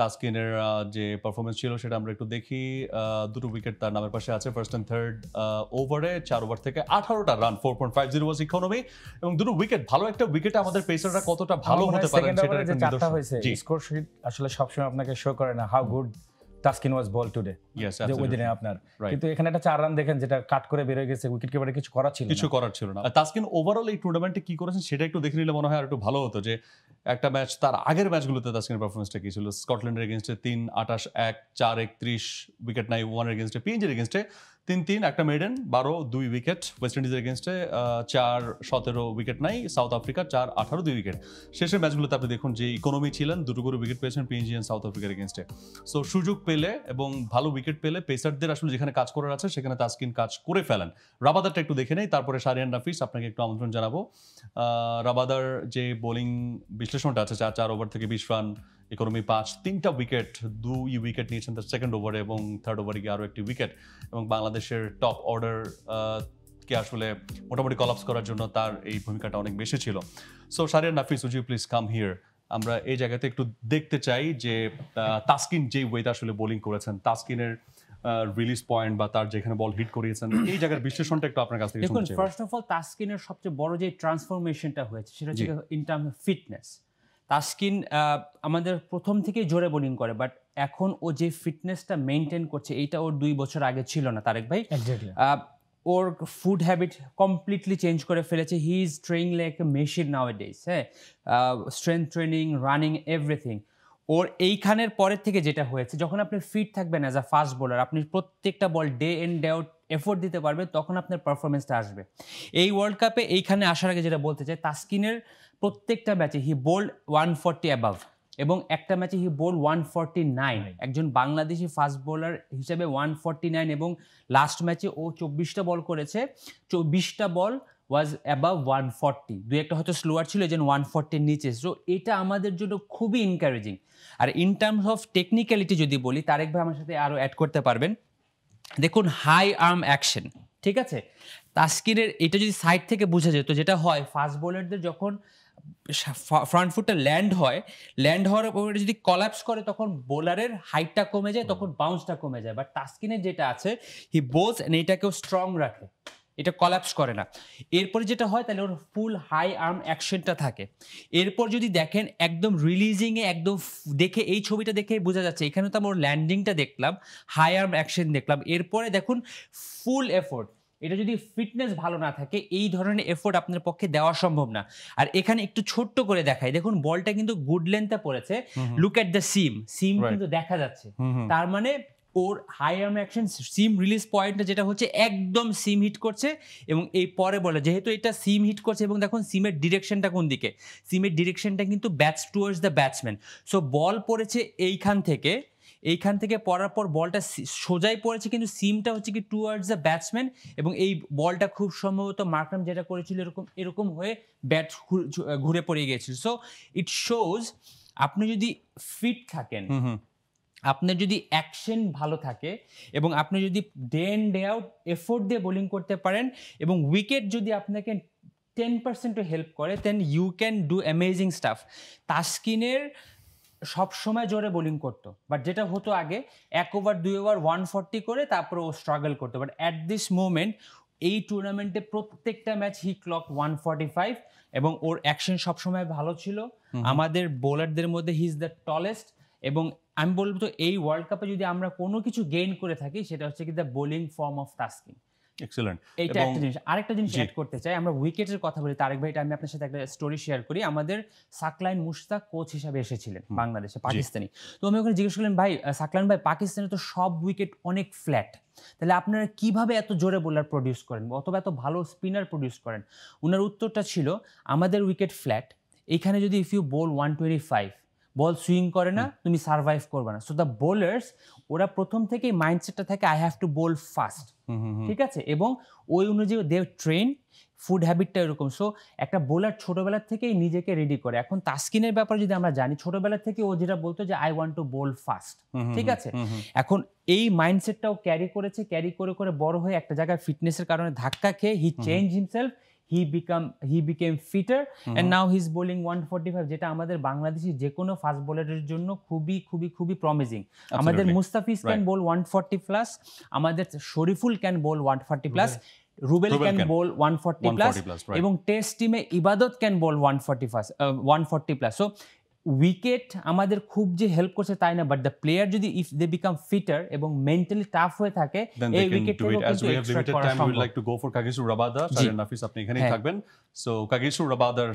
তাসকিনের যে পারফরমেন্স ছিল সেটা আমরা একটু দেখি দুটো উইকেট তার নামের পাশে আছে ফার্স্ট অ্যান্ড থার্ড ওভারে চার ওভার থেকে আঠারোটা run four point five zero was economy এবং দুটো উইকেট ভালো একটা উইকেটে আমাদের পেসাররা কতটা ভালো হতে পারে সেটা আসলে সবসময় আপনাকে শো করে না how good Taskin was bowl today yes ওইদিনে আপনার কিন্তু এখানে একটা চার রান দেখেন যেটা কাট করে হয়ে গেছে উইকেট কিপারে কিছু করার ছিল কিছু করার ছিল না টাস্কিন ওভারঅল এই টুর্নামেন্টে কি করেছেন সেটা একটু দেখে নিলে মনে হয় আর একটু ভালো হতো যে একটা ম্যাচ তার আগের ম্যাচগুলোতে তাসকিনের পারফরমেন্সটা কি ছিল স্কটল্যান্ডের এগেনস্টে তিন আঠাশ এক চার একত্রিশ উইকেট নাই ওয়ান এগেনস্টে পিএনজির এগেনস্টে তিন তিন একটা মেডেন বারো দুই উইকেট ওয়েস্ট ইন্ডিজের এগেনস্টে চার সতেরো উইকেট নাই সাউথ আফ্রিকা চার আঠারো দুই উইকেট শেষের ম্যাচগুলোতে আপনি দেখুন যে ইকোনমি ছিলেন দুটো করে উইকেট পেয়েছেন অ্যান্ড সাউথ আফ্রিকার এগেনস্টে সো সুযোগ পেলে এবং ভালো উইকেট পেলে পেসারদের আসলে যেখানে কাজ করার আছে সেখানে তাস্কিন কাজ করে ফেলেন রাবাদারটা একটু দেখে নেই তারপরে সারিয়ান রাফিস আপনাকে একটু আমন্ত্রণ জানাবো রাবাদার যে বোলিং বিশ্লেষণটা আছে চার চার ওভার থেকে বিশ রান ইকোনমি পাঁচ তিনটা উইকেট দুই উইকেট নিয়েছেন তার সেকেন্ড ওভারে এবং থার্ড ওভারে গিয়ে আরও একটি উইকেট এবং বাংলাদেশের টপ অর্ডার কে আসলে মোটামুটি কলাপস করার জন্য তার এই ভূমিকাটা অনেক বেশি ছিল সো সারিয়ার নাফিস উজি প্লিজ কাম হিয়ার আমরা এই জায়গাতে একটু দেখতে চাই যে তাস্কিন যে ওয়েতে আসলে বোলিং করেছেন তাস্কিনের রিলিজ পয়েন্ট বা তার যেখানে বল হিট করিয়েছেন এই জায়গার বিশ্লেষণটা একটু আপনার কাছ থেকে দেখুন ফার্স্ট অফ অল তাস্কিনের সবচেয়ে বড় যে ট্রান্সফরমেশনটা হয়েছে সেটা হচ্ছে in term of fitness Taskin আমাদের প্রথম থেকে জোরে বোলিং করে বাট এখন ও যে ফিটনেসটা মেনটেন করছে এইটা ওর দুই বছর আগে ছিল না তারেক ভাই ওর ফুড হ্যাবিট কমপ্লিটলি চেঞ্জ করে ফেলেছে he is training like machine nowadays হ্যাঁ স্ট্রেংথ ট্রেনিং রানিং এভরিথিং ওর এইখানের পরের থেকে যেটা হয়েছে যখন আপনি ফিট থাকবেন অ্যাজ আ ফাস্ট বোলার আপনি প্রত্যেকটা ball day and day out effort দিতে পারবে তখন আপনার পারফরমেন্সটা আসবে এই ওয়ার্ল্ড কাপে এইখানে আসার আগে যেটা বলতে চাই তাস্কিনের প্রত্যেকটা ম্যাচে he bowled one forty above এবং একটা ম্যাচে he bowled one forty nine একজন বাংলাদেশি ফাস্ট বোলার হিসেবে ওয়ান ফর্টি নাইন এবং লাস্ট ম্যাচে ও চব্বিশটা বল করেছে চব্বিশটা ball was above one forty দু একটা হয়তো স্লোয়ার ছিল যেন ওয়ান ফর্টির নিচে সো এটা আমাদের জন্য খুবই এনকারেজিং আর ইন টার্মস অফ টেকনিক্যালিটি যদি বলি তারেক ভাই আমার সাথে আরও অ্যাড করতে পারবেন দেখুন হাই আর্ম অ্যাকশন ঠিক আছে তাস্কিনের এটা যদি সাইড থেকে বোঝা যেত যেটা হয় ফাস্ট বোলারদের যখন ফ্রন্ট ফুটটা ল্যান্ড হয় ল্যান্ড হওয়ার পর যদি কলাপস করে তখন বোলারের হাইটটা কমে যায় তখন বাউন্সটা কমে যায় বাট তাস্কিনের যেটা আছে হি বোজ এটাকেও স্ট্রং রাখে এটা কলাপস করে না এরপরে যেটা হয় তাহলে ওর ফুল হাই আর্ম অ্যাকশনটা থাকে এরপর যদি দেখেন একদম রিলিজিংয়ে একদম দেখে এই ছবিটা দেখে বোঝা যাচ্ছে এখানে তো আমার ল্যান্ডিংটা দেখলাম হাই আর্ম অ্যাকশন দেখলাম এরপরে দেখুন ফুল এফোর্ট এটা যদি ফিটনেস ভালো না থাকে এই ধরনের এফোর্ট আপনার পক্ষে দেওয়া সম্ভব না আর এখানে একটু ছোট্ট করে দেখাই দেখুন বলটা কিন্তু গুড লেন্থে পড়েছে লুক এট দ্য সিম সিম কিন্তু দেখা যাচ্ছে তার মানে ওর high arm action seam release পয়েন্টটা যেটা হচ্ছে একদম সিম হিট করছে এবং এই পরে বলে যেহেতু এটা সিম হিট করছে এবং দেখুন সিমের ডিরেকশনটা কোন দিকে সিমের ডিরেকশনটা কিন্তু bats towards the batsman so ball পড়েছে এইখান থেকে এইখান থেকে পড়ার পর বলটা সোজাই পড়েছে কিন্তু সিমটা হচ্ছে কি টুয়ার্ডস দ্য ব্যাটসম্যান এবং এই বলটা খুব সম্ভবত মার্কাম যেটা করেছিল এরকম এরকম হয়ে ব্যাট ঘুরে পড়ে গিয়েছিল সো ইট শোজ আপনি যদি ফিট থাকেন আপনার যদি অ্যাকশন ভালো থাকে এবং আপনি যদি day in day out effort দিয়ে বোলিং করতে পারেন এবং উইকেট যদি আপনাকে টেন পার্সেন্টও হেল্প করে then you can do amazing stuff তাস্কিনের সব সময় জোরে বোলিং করতো বাট যেটা হতো আগে এক ওভার দুই ওভার ওয়ান ফর্টি করে তারপরে ও স্ট্রাগল করতো বাট অ্যাট দিস মোমেন্ট এই টুর্নামেন্টে প্রত্যেকটা match he clock one forty five এবং ওর অ্যাকশন সবসময় ভালো ছিল আমাদের বোলারদের মধ্যে হি ইজ দ্য টলেস্ট এবং আমি বলবো তো এই ওয়ার্ল্ড কাপে যদি আমরা কোনো কিছু গেইন করে থাকি সেটা হচ্ছে কি the bowling form of Taskin excellent এটা একটা জিনিস আরেকটা জিনিস অ্যাড করতে চাই আমরা উইকেটের কথা বলি তারেক ভাই আমি আপনার সাথে একটা স্টোরি শেয়ার করি আমাদের সাকলাইন মুশতাক কোচ হিসাবে এসেছিলেন বাংলাদেশে পাকিস্তানি তো আমি ওখানে জিজ্ঞেস করলেন ভাই সাকলাইন ভাই পাকিস্তানে তো সব উইকেট অনেক ফ্ল্যাট তাহলে আপনারা কিভাবে এত জোরে বোলার প্রডিউস করেন অথবা এত ভালো স্পিনার প্রডিউস করেন ওনার উত্তরটা ছিল আমাদের উইকেট ফ্ল্যাট এখানে যদি if you bowl one twenty five ball swing করে না তুমি সার্ভাইভ করবে না সো দ্য বোলার্স ওরা প্রথম থেকেই মাইন্ডসেটটা থাকে I have to bowl fast ঠিক আছে এবং ওই অনুযায়ী দে ট্রেন ফুড হ্যাবিটটা এরকম সো একটা বোলার ছোটোবেলার থেকেই নিজেকে রেডি করে এখন তাস্কিনের ব্যাপারে যদি আমরা জানি ছোটোবেলা থেকে ও যেটা বলতো যে I want to bowl fast ঠিক আছে এখন এই মাইন্ডসেটটাও ক্যারি করেছে ক্যারি করে করে বড় হয়ে একটা জায়গায় ফিটনেসের কারণে ধাক্কা খেয়ে he change himself he become he became fitter and now his bowling one forty five যেটা আমাদের বাংলাদেশি যে কোনো ফাস্ট বোলারের জন্য খুবই খুবই খুবই প্রমিজিং আমাদের Mustafiz can bowl one forty plus আমাদের Shoriful can bowl one forty plus Rubel can bowl one forty plus এবং টেস্ট টিমে Ebadot can bowl one forty plus one forty plus so wicket আমাদের খুব যে হেল্প করছে তাই না বাট দ্য প্লেয়ার যদি ইফ দে বিকাম ফিটার এবং মেন্টালি টাফ হয়ে থাকে এই wicket like to go for Kagiso Rabada Nafees আপনি এখানেই হ্যাঁ। থাকবেন সো কাগিসু রাবাদার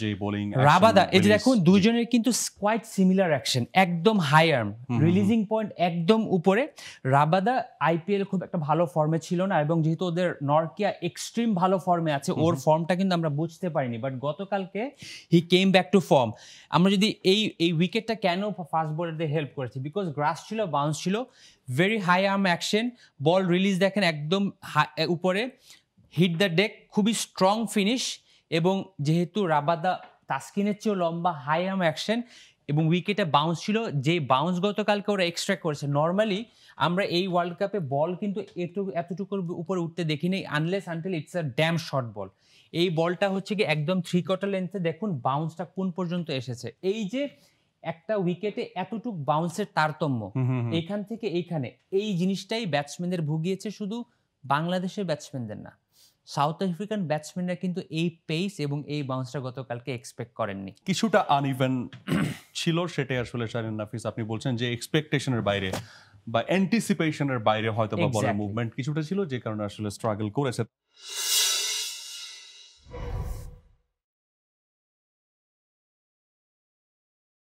যে বোলিং রাবাদা এই দেখুন দুইজনের কিন্তু কোয়াইট সিমিলার অ্যাকশন একদম হাই আর্ম রিলিজিং পয়েন্ট একদম উপরে রাবাদা আইপিএল খুব একটা ভালো ফর্মে ছিল না এবং যেহেতু ওদের নর্কিয়া এক্সট্রিম ভালো ফর্মে আছে ওর ফর্মটা কিন্তু আমরা বুঝতে পারিনি বাট গতকালকে he came back to form আমরা যদি যদি এই এই উইকেটটা কেন ফাস্ট বোলারদের হেল্প করেছে বিকজ গ্রাস ছিল বাউন্স ছিল very high arm action ball release দেখেন একদম উপরে হিট দ্য ডেক খুবই স্ট্রং ফিনিশ এবং যেহেতু রাবাদা তাস্কিনের চেয়েও লম্বা হাই আর্ম অ্যাকশন এবং উইকেটে বাউন্স ছিল যে বাউন্স গতকালকে ওরা এক্সট্র্যাক্ট করেছে নর্মালি আমরা এই ওয়ার্ল্ড কাপে বল কিন্তু একটু এতটুকুর উপরে উঠতে দেখিনি unless until it's a damn short ball এই বলটা হচ্ছে কি একদম থ্রি কোয়ার্টার লেন্থে দেখুন বাউন্সটা কোন পর্যন্ত এসেছে এই যে একটা উইকেটে এতটুক বাউন্সের তারতম্য এখান থেকে এইখানে এই জিনিসটাই ব্যাটসম্যানদের ভুগিয়েছে শুধু বাংলাদেশের ব্যাটসম্যানদের না সাউথ আফ্রিকান ব্যাটসম্যানরা কিন্তু এই পেস এবং এই বাউন্সটা গতকালকে এক্সপেক্ট করেননি কিছুটা ইভেন ছিল সেটাই আসলে শারিন নাফিস আপনি বলছেন যে এক্সপেকটেশনের বাইরে বা অ্যান্টিসিপেশনের বাইরে হয়তো বা বলার মুভমেন্ট কিছুটা ছিল যে কারণে আসলে স্ট্রাগল করেছে